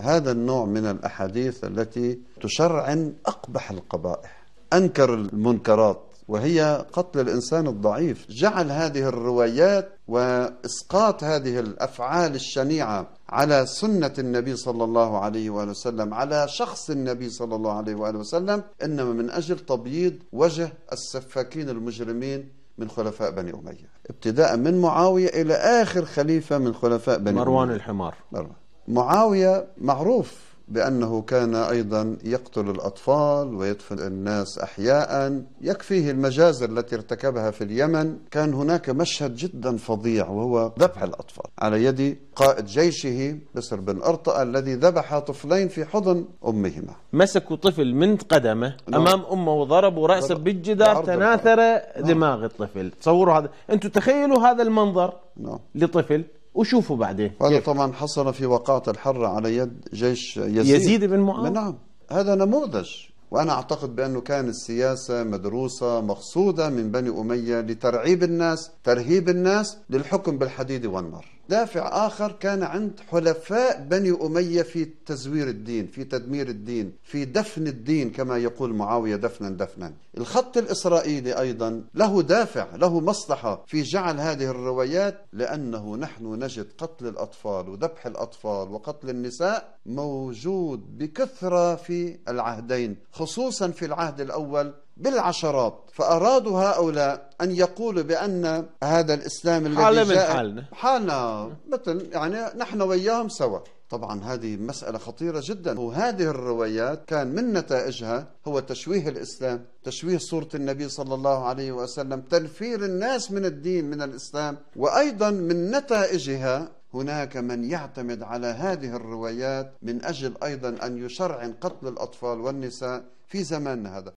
هذا النوع من الأحاديث التي تشرعن أقبح القبائح أنكر المنكرات وهي قتل الإنسان الضعيف جعل هذه الروايات وإسقاط هذه الأفعال الشنيعة على سنة النبي صلى الله عليه وآله وسلم على شخص النبي صلى الله عليه وآله وسلم إنما من أجل تبييض وجه السفاكين المجرمين من خلفاء بني أمية ابتداء من معاوية إلى آخر خليفة من خلفاء بني مروان أمية. الحمار مروان معاوية معروف بأنه كان أيضا يقتل الأطفال ويدفن الناس أحياء يكفيه المجازر التي ارتكبها في اليمن كان هناك مشهد جدا فظيع وهو ذبح الأطفال على يد قائد جيشه بسر بن أرطأ الذي ذبح طفلين في حضن أمهما مسكوا طفل من قدمه نعم. أمام أمه وضربوا رأسه بالجدار تناثر نعم. دماغ الطفل تصوروا هذا أنتم تخيلوا هذا المنظر نعم. لطفل وشوفوا بعدين وهذا طبعا حصل في وقعة الحرة على يد جيش يزيد, يزيد بن معاوية نعم هذا نموذج وأنا أعتقد بأنه كان السياسة مدروسة مقصودة من بني أمية لترعيب الناس ترهيب الناس للحكم بالحديد والنار دافع آخر كان عند حلفاء بني أمية في تزوير الدين في تدمير الدين في دفن الدين كما يقول معاوية دفنا دفنا الخط الإسرائيلي أيضا له دافع له مصلحة في جعل هذه الروايات لأنه نحن نجد قتل الأطفال وذبح الأطفال وقتل النساء موجود بكثرة في العهدين خصوصا في العهد الأول بالعشرات فأرادوا هؤلاء أن يقولوا بأن هذا الإسلام الذي حال من جاء حالنا حالنا مثل يعني نحن وياهم سوا طبعا هذه مسألة خطيرة جدا وهذه الروايات كان من نتائجها هو تشويه الإسلام تشويه صورة النبي صلى الله عليه وسلم تنفير الناس من الدين من الإسلام وأيضا من نتائجها هناك من يعتمد على هذه الروايات من أجل أيضا أن يشرعن قتل الأطفال والنساء في زماننا هذا